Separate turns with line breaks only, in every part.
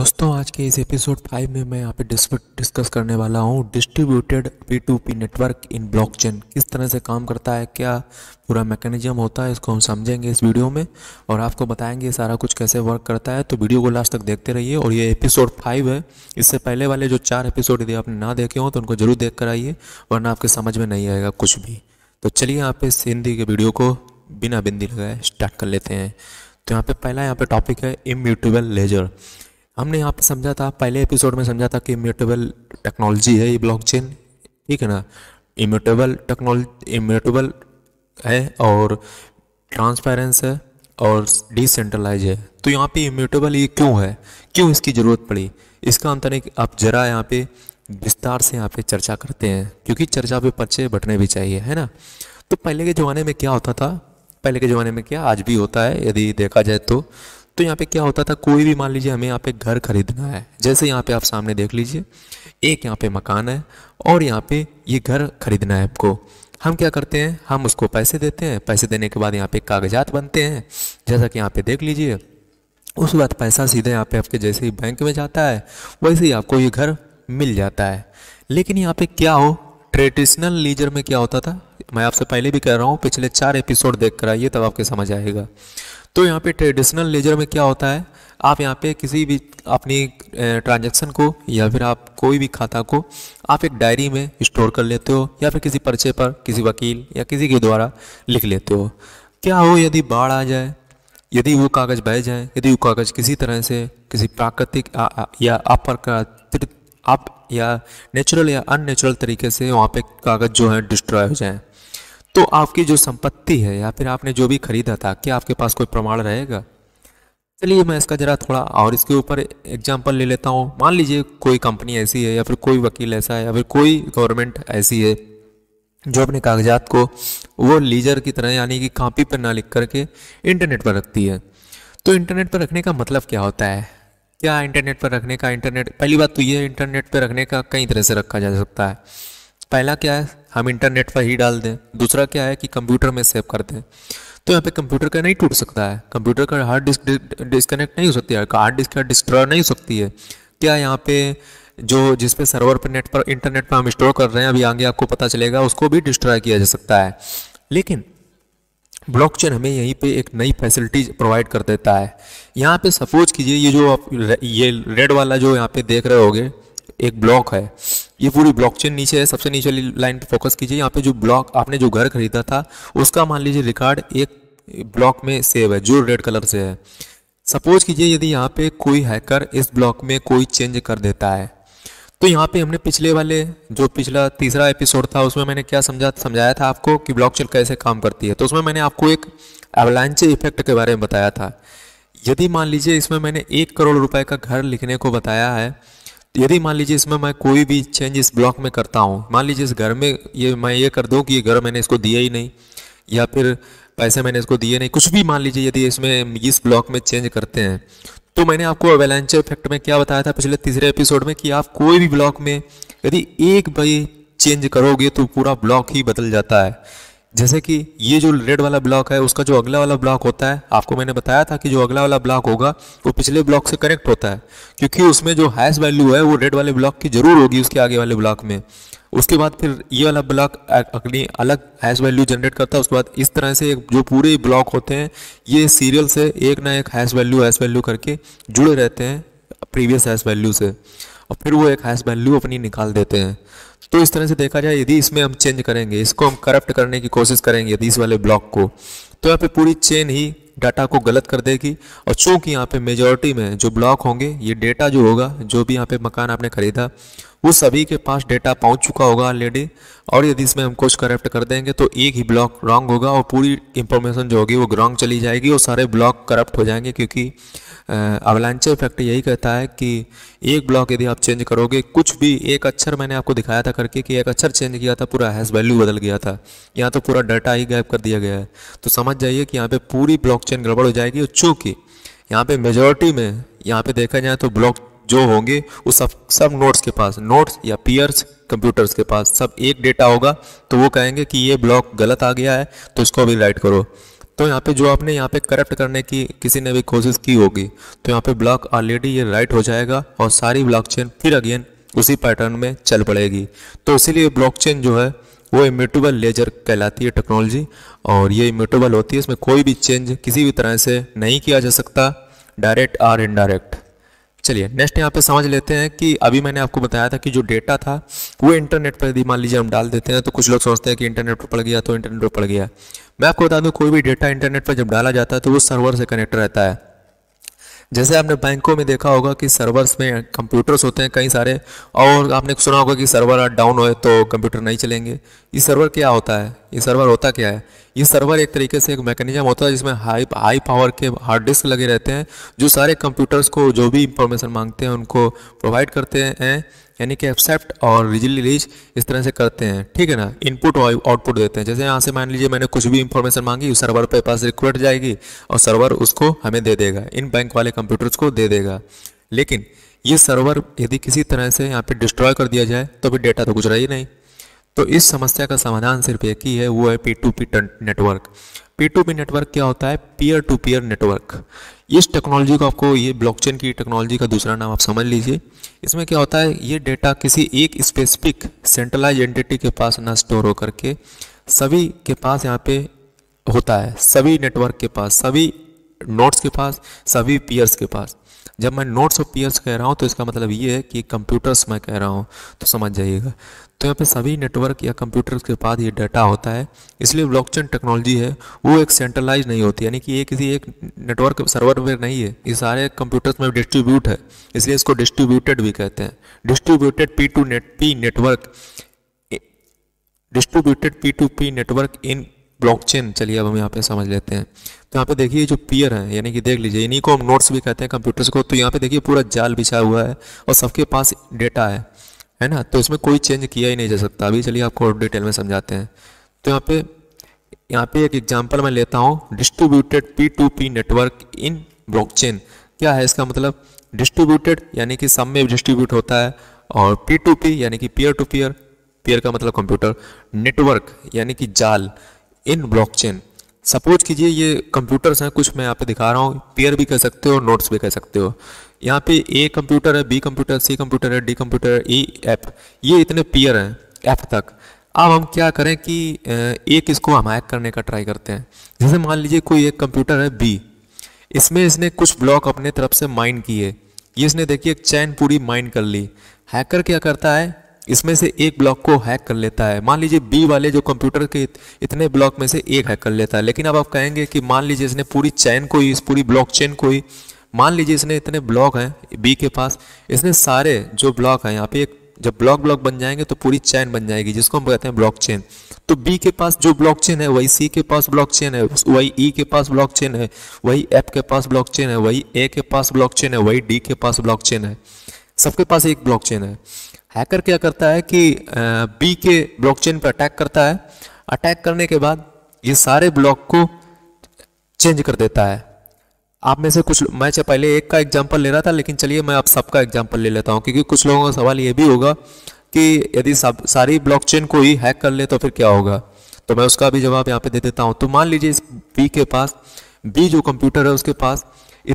दोस्तों आज के इस एपिसोड फाइव में मैं यहाँ पे डिस्कस करने वाला हूँ distributed P to P network in blockchain किस तरह से काम करता है क्या पूरा मैकेनिज्म होता है इसको हम समझेंगे इस वीडियो में और आपको बताएंगे सारा कुछ कैसे वर्क करता है तो वीडियो को लास्ट तक देखते रहिए और ये एपिसोड फाइव है इससे पहले वाले जो चार एपिसोड यदि आपने ना देखे हों तो उनको जरूर देख कर आइए वरना आपके समझ में नहीं आएगा कुछ भी तो चलिए आप इस हिंदी के वीडियो को बिना बिंदी लगाए स्टार्ट कर लेते हैं तो यहाँ पे पहला यहाँ पे टॉपिक है इम्यूटेबल लेजर हमने यहाँ पे समझा था पहले एपिसोड में समझा था कि इम्यूटेबल टेक्नोलॉजी है ये ब्लॉकचेन ठीक है ना इम्यूटेबल टेक्नोलॉजी इम्यूटेबल है और ट्रांसपेरेंस है और डिसेंट्रलाइज है तो यहाँ पे इम्यूटेबल ये क्यों है क्यों इसकी ज़रूरत पड़ी इसका अंतर एक आप जरा यहाँ पे विस्तार से यहाँ पे चर्चा करते हैं क्योंकि चर्चा पे पर्चे बटने भी चाहिए है ना तो पहले के ज़माने में क्या होता था पहले के ज़माने में क्या आज भी होता है यदि देखा जाए तो तो यहाँ पे क्या होता था कोई भी मान लीजिए हमें यहाँ पे घर खरीदना है जैसे यहाँ पे आप सामने देख लीजिए एक यहाँ पे मकान है और यहाँ पे ये यह घर खरीदना है आपको हम क्या करते हैं हम उसको पैसे देते हैं पैसे देने के बाद यहाँ पे कागजात बनते हैं जैसा कि यहाँ पे देख लीजिए उसके बाद पैसा सीधे यहाँ पे आपके जैसे ही बैंक में जाता है वैसे ही आपको ये घर मिल जाता है लेकिन यहाँ पे क्या हो ट्रेडिशनल लीजर में क्या होता था मैं आपसे पहले भी कह रहा हूँ पिछले चार एपिसोड देख कर आइए तब आपके समझ आएगा तो यहाँ पे ट्रेडिशनल लेजर में क्या होता है आप यहाँ पे किसी भी अपनी ट्रांजैक्शन को या फिर आप कोई भी खाता को आप एक डायरी में स्टोर कर लेते हो या फिर किसी पर्चे पर किसी वकील या किसी के द्वारा लिख लेते हो क्या हो यदि बाढ़ आ जाए यदि वो कागज़ बह जाए यदि वो कागज़ किसी तरह से किसी प्राकृतिक या अप्रकृत आप या नेचुरल या अननेचुरल तरीके से वहाँ पे कागज़ जो है डिस्ट्रॉय हो जाए तो आपकी जो संपत्ति है या फिर आपने जो भी खरीदा था क्या आपके पास कोई प्रमाण रहेगा चलिए मैं इसका ज़रा थोड़ा और इसके ऊपर एग्जाम्पल ले लेता हूँ मान लीजिए कोई कंपनी ऐसी है या फिर कोई वकील ऐसा है या फिर कोई गवर्नमेंट ऐसी है जो अपने कागजात को वो लीजर की तरह यानी कि कॉपी पर ना लिख करके इंटरनेट पर रखती है तो इंटरनेट पर रखने का मतलब क्या होता है क्या इंटरनेट पर रखने का इंटरनेट पहली बात तो ये इंटरनेट पर रखने का कई तरह से रखा जा सकता है पहला क्या है हम इंटरनेट पर ही डाल दें दूसरा क्या है कि कंप्यूटर में सेव कर दें तो यहाँ पे कंप्यूटर का नहीं टूट सकता है कंप्यूटर का हार्ड डिस्क डिस्कनेक्ट नहीं हो सकती है हार्ड डिस्क का डिस्ट्रॉय नहीं हो सकती है क्या यहाँ पे जो जिस पे सर्वर पर नेट पर इंटरनेट पर हम स्टोर कर रहे हैं अभी आगे आपको पता चलेगा उसको भी डिस्ट्रॉय किया जा सकता है लेकिन ब्लॉकचेन हमें यहीं पे एक नई फैसिलिटी प्रोवाइड कर देता है यहाँ पे सपोज कीजिए ये जो आप ये रेड वाला जो यहाँ पे देख रहे होगे एक ब्लॉक है ये पूरी ब्लॉकचेन नीचे है सबसे नीचे लाइन पे फोकस कीजिए यहाँ पे जो ब्लॉक आपने जो घर खरीदा था उसका मान लीजिए रिकॉर्ड एक ब्लॉक में सेव है जो रेड कलर से है सपोज कीजिए यदि यहाँ पे कोई हैकर इस ब्लॉक में कोई चेंज कर देता है तो यहाँ पे हमने पिछले वाले जो पिछला तीसरा एपिसोड था उसमें मैंने क्या समझा समझाया था आपको कि ब्लॉकचेन कैसे काम करती है तो उसमें मैंने आपको एक एवलांचे इफेक्ट के बारे में बताया था यदि मान लीजिए इसमें मैंने एक करोड़ रुपए का घर लिखने को बताया है यदि मान लीजिए इसमें मैं कोई भी चेंज इस ब्लॉक में करता हूँ मान लीजिए इस घर में ये मैं ये कर दूँ कि ये घर मैंने इसको दिया ही नहीं या फिर पैसे मैंने इसको दिए नहीं कुछ भी मान लीजिए यदि इसमें इस ब्लॉक में चेंज करते हैं तो मैंने आपको अवेलेंचर इफेक्ट में क्या बताया था पिछले तीसरे एपिसोड में कि आप कोई भी ब्लॉक में यदि एक बाई चेंज करोगे तो पूरा ब्लॉक ही बदल जाता है जैसे कि ये जो रेड वाला ब्लॉक है उसका जो अगला वाला ब्लॉक होता है आपको मैंने बताया था कि जो अगला वाला ब्लॉक होगा वो पिछले ब्लॉक से कनेक्ट होता है क्योंकि उसमें जो हाइस वैल्यू है वो रेड वाले ब्लॉक की जरूर होगी उसके आगे वाले ब्लॉक में उसके बाद फिर ये वाला ब्लॉक अपनी अलग हाइस वैल्यू जनरेट करता है उसके बाद इस तरह से जो पूरे ब्लॉक होते हैं ये सीरियल से एक ना एक हाइस वैल्यू हाइस वैल्यू करके जुड़े रहते हैं प्रीवियस हाइस वैल्यू से और फिर वो एक हाइस वैल्यू अपनी निकाल देते हैं तो इस तरह से देखा जाए यदि इसमें हम चेंज करेंगे इसको हम करप्ट करने की कोशिश करेंगे यदि इस वाले ब्लॉक को तो यहाँ पे पूरी चेन ही डाटा को गलत कर देगी और चूंकि यहाँ पे मेजोरिटी में जो ब्लॉक होंगे ये डेटा जो होगा जो भी यहाँ पे मकान आपने ख़रीदा वो सभी के पास डेटा पहुँच चुका होगा ऑलरेडी और यदि इसमें हम कुछ करेक्ट कर देंगे तो एक ही ब्लॉक रॉन्ग होगा और पूरी इंफॉर्मेशन जो होगी वो रॉन्ग चली जाएगी और सारे ब्लॉक करप्ट हो जाएंगे क्योंकि अवलांचे इफेक्ट यही कहता है कि एक ब्लॉक यदि आप चेंज करोगे कुछ भी एक अक्षर मैंने आपको दिखाया था करके कि एक अक्षर चेंज किया था पूरा हैस वैल्यू बदल गया था यहाँ तो पूरा डाटा ही गैप कर दिया गया है तो समझ जाइए कि यहाँ पर पूरी ब्लॉक क्वेश्चन गड़बड़ हो जाएगी चूंकि यहाँ पे मेजोरिटी में यहाँ पे देखा जाए तो ब्लॉक जो होंगे वो सब सब नोट्स के पास नोट्स या पीयर्स कंप्यूटर्स के पास सब एक डेटा होगा तो वो कहेंगे कि ये ब्लॉक गलत आ गया है तो इसको अभी राइट करो तो यहाँ पे जो आपने यहाँ पे करप्ट करने की किसी ने भी कोशिश की होगी तो यहाँ पे ब्लॉक ऑलरेडी ये राइट हो जाएगा और सारी ब्लॉकचेन फिर अगेन उसी पैटर्न में चल पड़ेगी तो इसीलिए ब्लॉकचेन जो है वो इम्यूटेबल लेजर कहलाती है टेक्नोलॉजी और ये इम्यूटेबल होती है इसमें कोई भी चेंज किसी भी तरह से नहीं किया जा सकता डायरेक्ट और इनडायरेक्ट चलिए नेक्स्ट यहाँ पे समझ लेते हैं कि अभी मैंने आपको बताया था कि जो डेटा था वो इंटरनेट पर यदि मान लीजिए हम डाल देते हैं तो कुछ लोग सोचते हैं कि इंटरनेट पर पड़ गया तो इंटरनेट पर पड़ गया मैं आपको बता दूँ कोई भी डेटा इंटरनेट पर जब डाला जाता है तो वो सर्वर से कनेक्ट रहता है जैसे आपने बैंकों में देखा होगा कि सर्वर्स में कंप्यूटर्स होते हैं कई सारे और आपने सुना होगा कि सर्वर डाउन हो तो कंप्यूटर नहीं चलेंगे ये सर्वर क्या होता है ये सर्वर होता क्या है ये सर्वर एक तरीके से एक मैकेनिज्म होता है जिसमें हाई हाई पावर के हार्ड डिस्क लगे रहते हैं जो सारे कंप्यूटर्स को जो भी इंफॉर्मेशन मांगते हैं उनको प्रोवाइड करते हैं यानी कि एक्सेप्ट और रिलीज इस तरह से करते हैं ठीक है ना इनपुट और आउटपुट देते हैं जैसे यहाँ से मान लीजिए मैंने कुछ भी इंफॉर्मेशन मांगी सर्वर पे पास रिक्वेस्ट जाएगी और सर्वर उसको हमें दे देगा इन बैंक वाले कंप्यूटर्स को दे देगा लेकिन ये सर्वर यदि किसी तरह से यहाँ पे डिस्ट्रॉय कर दिया जाए तो फिर डेटा तो गुजरा ही नहीं तो इस समस्या का समाधान सिर्फ एक ही है वो है P to P network P to P network क्या होता है पीयर टू पीयर नेटवर्क इस टेक्नोलॉजी को आपको ये ब्लॉकचेन की टेक्नोलॉजी का दूसरा नाम आप समझ लीजिए इसमें क्या होता है ये डेटा किसी एक स्पेसिफिक सेंट्रलाइज एंटिटी के पास ना स्टोर होकर के सभी के पास यहाँ पे होता है सभी नेटवर्क के पास सभी नोट्स के पास सभी पीयर्स के पास जब मैं नोट्स ऑफ पीयर्स कह रहा हूँ तो इसका मतलब ये है कि कंप्यूटर्स मैं कह रहा हूँ तो समझ जाइएगा तो यहाँ पे सभी नेटवर्क या कंप्यूटर्स के पास ये डाटा होता है इसलिए ब्लॉकचेन टेक्नोलॉजी है वो एक सेंट्रलाइज नहीं होती यानी कि ये किसी एक नेटवर्क सर्वर पर नहीं है ये सारे कंप्यूटर्स में डिस्ट्रीब्यूट है इसलिए इसको डिस्ट्रीब्यूटेड भी कहते हैं distributed P to net P network distributed P to P network in blockchain चलिए अब हम यहाँ पे समझ लेते हैं तो यहाँ पे देखिए जो पियर है यानी कि देख लीजिए इन्हीं को हम नोट्स भी कहते हैं कंप्यूटर्स को तो यहाँ पे देखिए पूरा जाल बिछा हुआ है और सबके पास डेटा है है ना तो इसमें कोई चेंज किया ही नहीं जा सकता अभी चलिए आपको डिटेल में समझाते हैं तो यहाँ पे यहाँ पे एक एग्जाम्पल मैं लेता हूँ distributed P to P network in block क्या है इसका मतलब डिस्ट्रीब्यूटेड यानी कि सब में डिस्ट्रीब्यूट होता है और पी टू पी यानी कि पियर टू पियर पियर का मतलब कंप्यूटर नेटवर्क यानी कि जाल इन ब्लॉकचेन सपोज कीजिए ये कंप्यूटर्स हैं कुछ मैं यहाँ पे दिखा रहा हूँ पेयर भी कह सकते हो नोट्स भी कह सकते हो यहाँ पे ए कंप्यूटर है बी कंप्यूटर सी कंप्यूटर है डी कंप्यूटर है ई एफ ये इतने पेयर हैं एफ तक अब हम क्या करें कि एक इसको हम हैक करने का ट्राई करते हैं जैसे मान लीजिए कोई एक कंप्यूटर है बी इसमें इसने कुछ ब्लॉक अपने तरफ से माइंड किए ये इसने देखिए एक चैन पूरी माइंड कर ली हैकर क्या करता है इसमें से एक ब्लॉक को हैक कर लेता है मान लीजिए बी वाले जो कंप्यूटर के इतने ब्लॉक में से एक हैक कर लेता है लेकिन अब आप कहेंगे कि मान लीजिए इसने पूरी चैन को ही इस पूरी ब्लॉक चेन को ही मान लीजिए इसने इतने ब्लॉक हैं बी के पास इसने सारे जो ब्लॉक हैं यहाँ पे एक जब ब्लॉक ब्लॉक बन जाएंगे तो पूरी चैन बन जाएगी जिसको हम कहते हैं ब्लॉक चेन तो बी के पास जो ब्लॉक चेन है वही सी के पास ब्लॉक चेन है वही ई e के पास ब्लॉक चेन है वही एफ के पास ब्लॉक चेन है वही ए के पास ब्लॉक चेन है वही डी के पास ब्लॉक चेन है सबके पास एक ब्लॉक चेन है हैकर क्या करता है कि बी के ब्लॉकचेन पर अटैक करता है अटैक करने के बाद ये सारे ब्लॉक को चेंज कर देता है आप में से कुछ मैं चाहे पहले एक का एग्जाम्पल ले रहा था लेकिन चलिए मैं आप सबका एग्जाम्पल ले लेता हूँ क्योंकि कुछ लोगों का सवाल ये भी होगा कि यदि सब सारी ब्लॉकचेन को ही हैक कर ले तो फिर क्या होगा तो मैं उसका भी जवाब यहाँ पे दे देता हूँ तो मान लीजिए इस बी के पास बी जो कंप्यूटर है उसके पास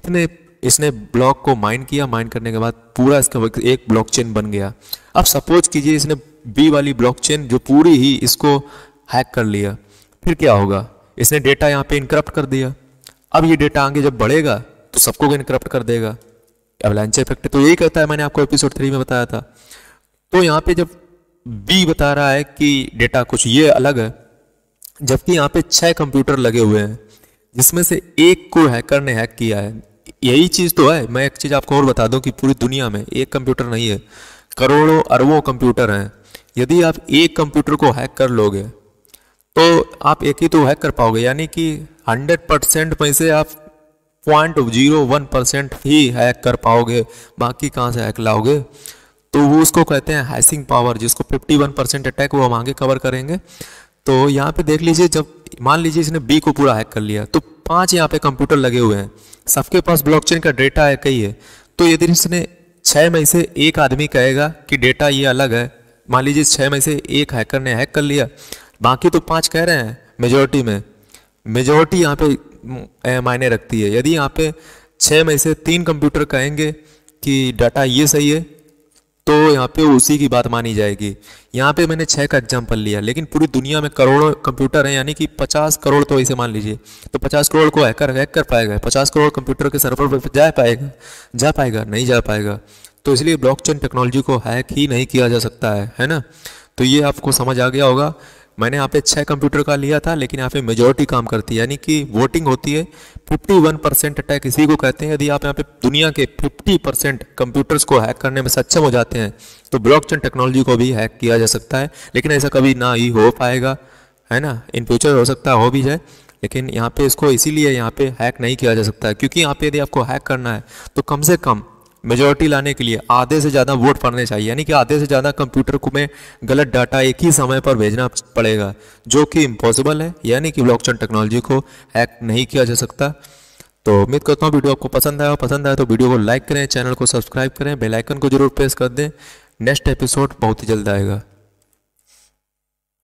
इतने इसने ब्लॉक को माइन किया माइन करने के बाद पूरा इसका एक ब्लॉकचेन बन गया अब सपोज कीजिए इसने बी वाली ब्लॉकचेन जो पूरी ही इसको हैक कर लिया फिर क्या होगा इसने डेटा यहाँ पे इनक्रप्ट कर दिया अब ये डेटा आगे जब बढ़ेगा तो सबको इनक्रप्ट कर देगा एवलांचे इफेक्ट तो यही कहता है मैंने आपको एपिसोड थ्री में बताया था तो यहाँ पे जब बी बता रहा है कि डेटा कुछ ये अलग है जबकि यहाँ पे छह कंप्यूटर लगे हुए हैं जिसमें से एक को हैकर ने हैक किया है यही चीज़ तो है मैं एक चीज़ आपको और बता दूं कि पूरी दुनिया में एक कंप्यूटर नहीं है करोड़ों अरबों कंप्यूटर हैं यदि आप एक कंप्यूटर को हैक कर लोगे तो आप एक ही तो हैक कर पाओगे यानी कि 100 परसेंट में से आप पॉइंट जीरो वन परसेंट ही हैक कर पाओगे बाकी कहाँ से हैक लाओगे तो वो उसको कहते हैं हैसिंग पावर जिसको 51 परसेंट अटैक वो हम आगे कवर करेंगे तो यहाँ पे देख लीजिए जब मान लीजिए इसने बी को पूरा हैक कर लिया तो पांच यहाँ पे कंप्यूटर लगे हुए हैं सबके पास ब्लॉकचेन का डेटा है कई है तो यदि इसने छः मई से एक आदमी कहेगा कि डेटा ये अलग है मान लीजिए छः मई से एक हैकर ने हैक कर लिया बाकी तो पाँच कह रहे हैं मेजोरिटी में मेजोरिटी यहाँ पे मायने रखती है यदि यहाँ पे छः मई से तीन कंप्यूटर कहेंगे कि डाटा ये सही है तो यहाँ पे उसी की बात मानी जाएगी यहाँ पे मैंने छः का एग्जाम्पल लिया लेकिन पूरी दुनिया में करोड़ों कंप्यूटर हैं यानी कि 50 करोड़ तो ऐसे मान लीजिए तो 50 करोड़ को हैकर हैक कर पाएगा 50 करोड़ कंप्यूटर के सर्वर पर जा पाएगा जा पाएगा नहीं जा पाएगा तो इसलिए ब्लॉकचेन टेक्नोलॉजी को हैक ही नहीं किया जा सकता है है ना तो ये आपको समझ आ गया होगा मैंने यहाँ पे छः कंप्यूटर का लिया था लेकिन यहाँ पे मेजोरिटी काम करती है यानी कि वोटिंग होती है 51 परसेंट अटैक इसी को कहते हैं यदि आप यहाँ पे दुनिया के 50 परसेंट कंप्यूटर्स को हैक करने में सक्षम हो जाते हैं तो ब्लॉकचेन टेक्नोलॉजी को भी हैक किया जा सकता है लेकिन ऐसा कभी ना ही हो पाएगा है ना इन फ्यूचर हो सकता है हो भी जाए लेकिन यहाँ पे इसको इसीलिए यहाँ पे हैक नहीं किया जा सकता है क्योंकि यहाँ पे यदि आपको हैक करना है तो कम से कम मेजोरिटी लाने के लिए आधे से ज़्यादा वोट पड़ने चाहिए यानी कि आधे से ज़्यादा कंप्यूटर को में गलत डाटा एक ही समय पर भेजना पड़ेगा जो कि इम्पॉसिबल है यानी कि ब्लॉकचेन टेक्नोलॉजी को हैक नहीं किया जा सकता तो उम्मीद करता हूँ वीडियो आपको पसंद आया पसंद आया तो वीडियो को लाइक करें चैनल को सब्सक्राइब करें बेलाइकन को जरूर प्रेस कर दें नेक्स्ट एपिसोड बहुत ही जल्द आएगा